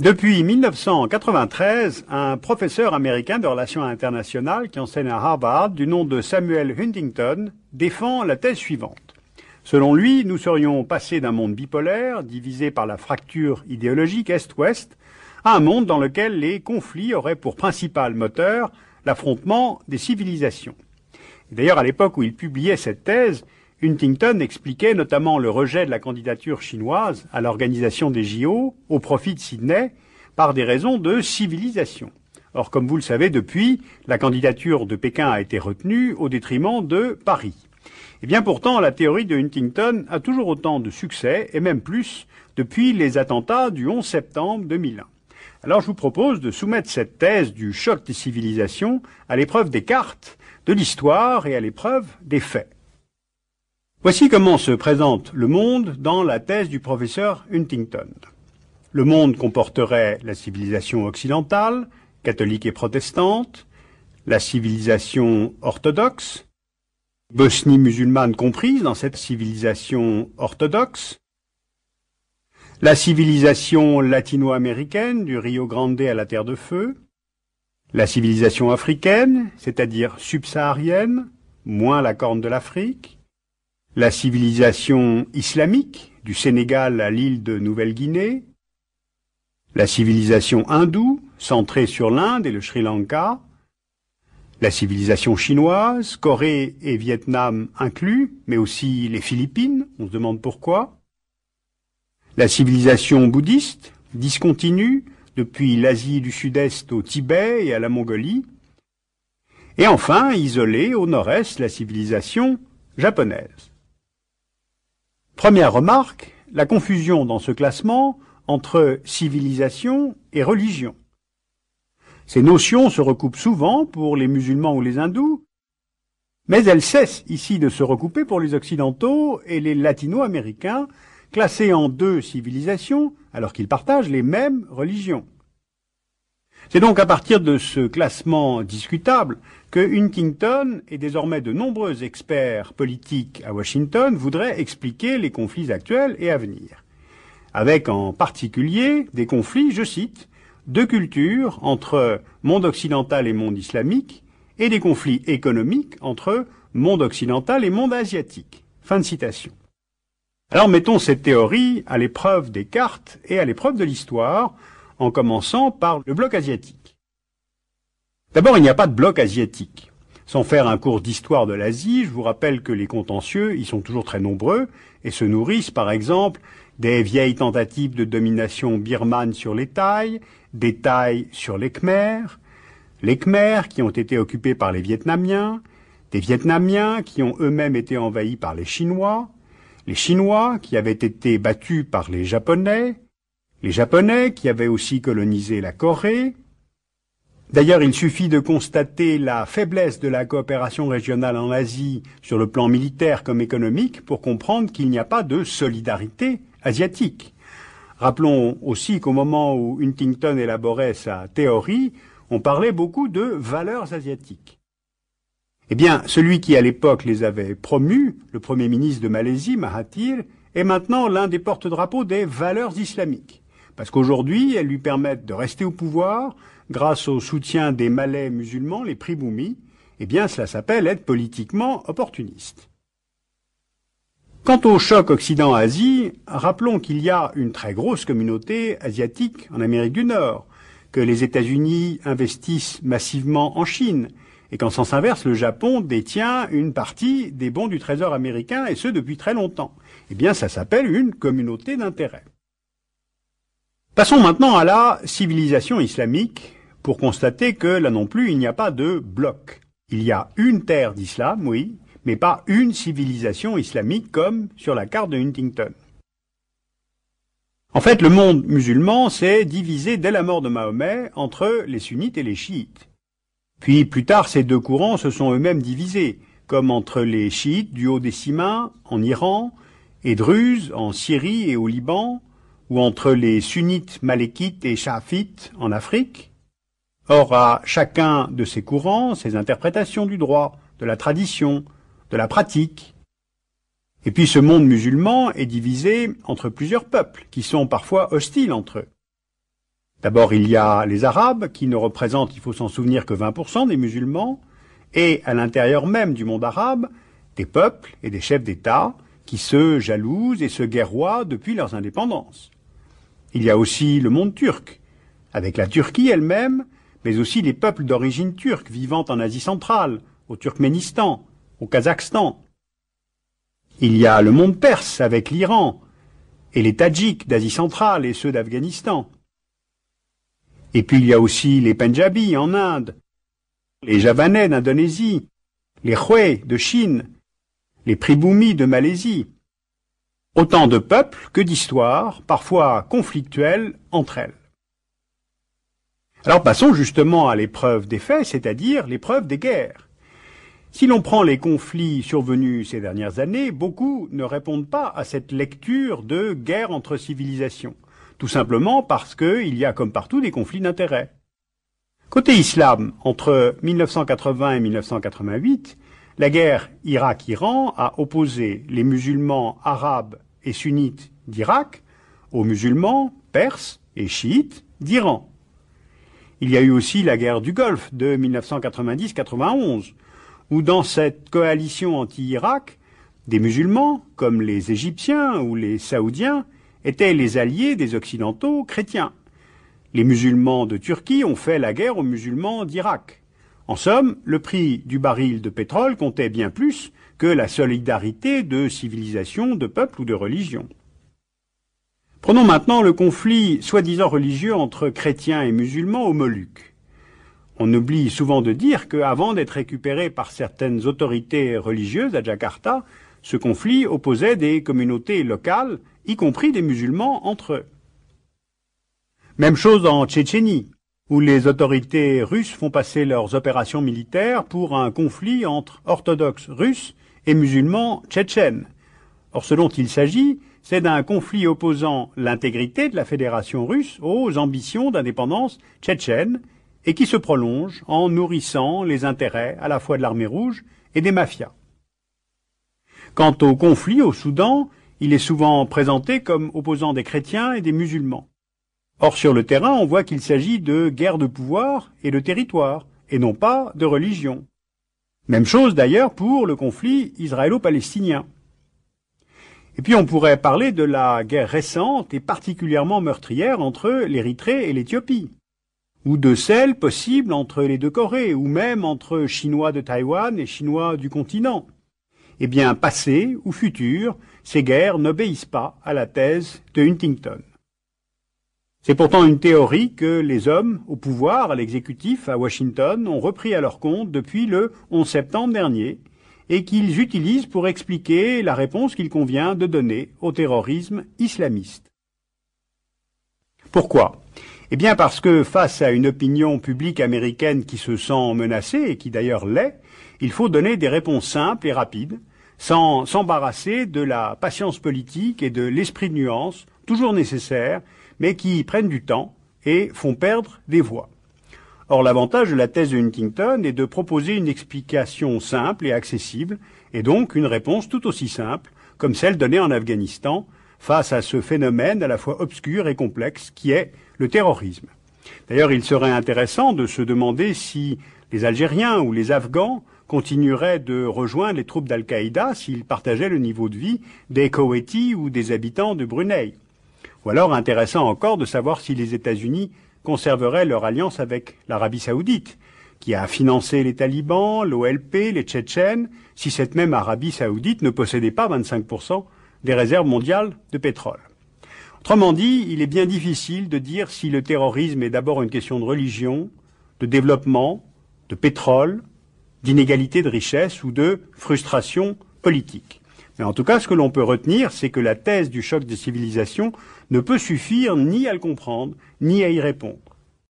Depuis 1993, un professeur américain de relations internationales qui enseigne à Harvard, du nom de Samuel Huntington, défend la thèse suivante. Selon lui, nous serions passés d'un monde bipolaire, divisé par la fracture idéologique Est-Ouest, à un monde dans lequel les conflits auraient pour principal moteur l'affrontement des civilisations. D'ailleurs, à l'époque où il publiait cette thèse, Huntington expliquait notamment le rejet de la candidature chinoise à l'organisation des JO au profit de Sydney par des raisons de civilisation. Or, comme vous le savez, depuis, la candidature de Pékin a été retenue au détriment de Paris. Et eh bien pourtant, la théorie de Huntington a toujours autant de succès, et même plus, depuis les attentats du 11 septembre 2001. Alors je vous propose de soumettre cette thèse du choc des civilisations à l'épreuve des cartes de l'histoire et à l'épreuve des faits. Voici comment se présente le monde dans la thèse du professeur Huntington. Le monde comporterait la civilisation occidentale, catholique et protestante, la civilisation orthodoxe, Bosnie musulmane comprise dans cette civilisation orthodoxe, la civilisation latino-américaine du Rio Grande à la Terre de Feu, la civilisation africaine, c'est-à-dire subsaharienne, moins la corne de l'Afrique. La civilisation islamique, du Sénégal à l'île de Nouvelle-Guinée. La civilisation hindoue, centrée sur l'Inde et le Sri Lanka. La civilisation chinoise, Corée et Vietnam inclus, mais aussi les Philippines, on se demande pourquoi. La civilisation bouddhiste, discontinue, depuis l'Asie du Sud-Est au Tibet et à la Mongolie. Et enfin, isolée au nord-est, la civilisation japonaise. Première remarque, la confusion dans ce classement entre civilisation et religion. Ces notions se recoupent souvent pour les musulmans ou les hindous, mais elles cessent ici de se recouper pour les occidentaux et les latino-américains classés en deux civilisations alors qu'ils partagent les mêmes religions. C'est donc à partir de ce classement discutable que Huntington et désormais de nombreux experts politiques à Washington voudraient expliquer les conflits actuels et à venir, avec en particulier des conflits, je cite, de culture entre monde occidental et monde islamique, et des conflits économiques entre monde occidental et monde asiatique. Fin de citation. Alors mettons cette théorie à l'épreuve des cartes et à l'épreuve de l'histoire, en commençant par le bloc asiatique. D'abord, il n'y a pas de bloc asiatique. Sans faire un cours d'histoire de l'Asie, je vous rappelle que les contentieux y sont toujours très nombreux et se nourrissent par exemple des vieilles tentatives de domination birmane sur les Thaïs, des Thaïs sur les Khmers, les Khmers qui ont été occupés par les Vietnamiens, des Vietnamiens qui ont eux-mêmes été envahis par les Chinois, les Chinois qui avaient été battus par les Japonais, les Japonais qui avaient aussi colonisé la Corée. D'ailleurs, il suffit de constater la faiblesse de la coopération régionale en Asie sur le plan militaire comme économique pour comprendre qu'il n'y a pas de solidarité asiatique. Rappelons aussi qu'au moment où Huntington élaborait sa théorie, on parlait beaucoup de valeurs asiatiques. Eh bien, celui qui à l'époque les avait promus, le premier ministre de Malaisie, Mahathir, est maintenant l'un des porte-drapeaux des valeurs islamiques. Parce qu'aujourd'hui, elles lui permettent de rester au pouvoir grâce au soutien des Malais musulmans, les Pribumi. Eh bien, cela s'appelle être politiquement opportuniste. Quant au choc Occident-Asie, rappelons qu'il y a une très grosse communauté asiatique en Amérique du Nord, que les États-Unis investissent massivement en Chine, et qu'en sens inverse, le Japon détient une partie des bons du Trésor américain, et ce depuis très longtemps. Eh bien, ça s'appelle une communauté d'intérêts. Passons maintenant à la civilisation islamique pour constater que là non plus, il n'y a pas de bloc. Il y a une terre d'islam, oui, mais pas une civilisation islamique comme sur la carte de Huntington. En fait, le monde musulman s'est divisé dès la mort de Mahomet entre les sunnites et les chiites. Puis plus tard, ces deux courants se sont eux-mêmes divisés, comme entre les chiites du haut des en Iran, et druzes en Syrie et au Liban, ou entre les sunnites malékites et chafites en Afrique. Or, à chacun de ces courants, ses interprétations du droit, de la tradition, de la pratique. Et puis ce monde musulman est divisé entre plusieurs peuples, qui sont parfois hostiles entre eux. D'abord, il y a les Arabes, qui ne représentent, il faut s'en souvenir, que 20% des musulmans, et à l'intérieur même du monde arabe, des peuples et des chefs d'État qui se jalousent et se guerroient depuis leurs indépendances. Il y a aussi le monde turc, avec la Turquie elle-même, mais aussi les peuples d'origine turque vivant en Asie centrale, au Turkménistan, au Kazakhstan. Il y a le monde perse avec l'Iran, et les Tadjiks d'Asie centrale et ceux d'Afghanistan. Et puis il y a aussi les Punjabis en Inde, les Javanais d'Indonésie, les Hui de Chine, les Pribumi de Malaisie. Autant de peuples que d'histoires, parfois conflictuelles entre elles. Alors passons justement à l'épreuve des faits, c'est-à-dire l'épreuve des guerres. Si l'on prend les conflits survenus ces dernières années, beaucoup ne répondent pas à cette lecture de guerre entre civilisations. Tout simplement parce qu'il y a comme partout des conflits d'intérêts. Côté islam, entre 1980 et 1988, la guerre Irak-Iran a opposé les musulmans arabes et sunnites d'Irak aux musulmans perses et chiites d'Iran. Il y a eu aussi la guerre du Golfe de 1990-91, où dans cette coalition anti-Irak, des musulmans, comme les Égyptiens ou les Saoudiens, étaient les alliés des Occidentaux chrétiens. Les musulmans de Turquie ont fait la guerre aux musulmans d'Irak. En somme, le prix du baril de pétrole comptait bien plus que la solidarité de civilisations, de peuples ou de religions. Prenons maintenant le conflit soi-disant religieux entre chrétiens et musulmans aux Moluques. On oublie souvent de dire qu'avant d'être récupéré par certaines autorités religieuses à Jakarta, ce conflit opposait des communautés locales, y compris des musulmans entre eux. Même chose en Tchétchénie, où les autorités russes font passer leurs opérations militaires pour un conflit entre orthodoxes russes et musulmans tchétchènes. Or, ce dont il s'agit, c'est d'un conflit opposant l'intégrité de la fédération russe aux ambitions d'indépendance tchétchène et qui se prolonge en nourrissant les intérêts à la fois de l'armée rouge et des mafias. Quant au conflit au Soudan, il est souvent présenté comme opposant des chrétiens et des musulmans. Or sur le terrain, on voit qu'il s'agit de guerre de pouvoir et de territoire, et non pas de religion. Même chose d'ailleurs pour le conflit israélo-palestinien. Et puis on pourrait parler de la guerre récente et particulièrement meurtrière entre l'Érythrée et l'Éthiopie, ou de celle possible entre les deux Corées, ou même entre Chinois de Taïwan et Chinois du continent eh bien passé ou futur, ces guerres n'obéissent pas à la thèse de Huntington. C'est pourtant une théorie que les hommes au pouvoir, à l'exécutif, à Washington, ont repris à leur compte depuis le 11 septembre dernier et qu'ils utilisent pour expliquer la réponse qu'il convient de donner au terrorisme islamiste. Pourquoi eh bien parce que face à une opinion publique américaine qui se sent menacée, et qui d'ailleurs l'est, il faut donner des réponses simples et rapides, sans s'embarrasser de la patience politique et de l'esprit de nuance, toujours nécessaires, mais qui prennent du temps et font perdre des voix. Or, l'avantage de la thèse de Huntington est de proposer une explication simple et accessible, et donc une réponse tout aussi simple, comme celle donnée en Afghanistan face à ce phénomène à la fois obscur et complexe qui est le terrorisme. D'ailleurs, il serait intéressant de se demander si les Algériens ou les Afghans continueraient de rejoindre les troupes d'Al-Qaïda s'ils partageaient le niveau de vie des Koweïtis ou des habitants de Brunei. Ou alors intéressant encore de savoir si les États-Unis conserveraient leur alliance avec l'Arabie saoudite, qui a financé les talibans, l'OLP, les Tchétchènes, si cette même Arabie saoudite ne possédait pas 25% des réserves mondiales de pétrole. Autrement dit, il est bien difficile de dire si le terrorisme est d'abord une question de religion, de développement, de pétrole, d'inégalité de richesse ou de frustration politique. Mais en tout cas, ce que l'on peut retenir, c'est que la thèse du choc des civilisations ne peut suffire ni à le comprendre, ni à y répondre.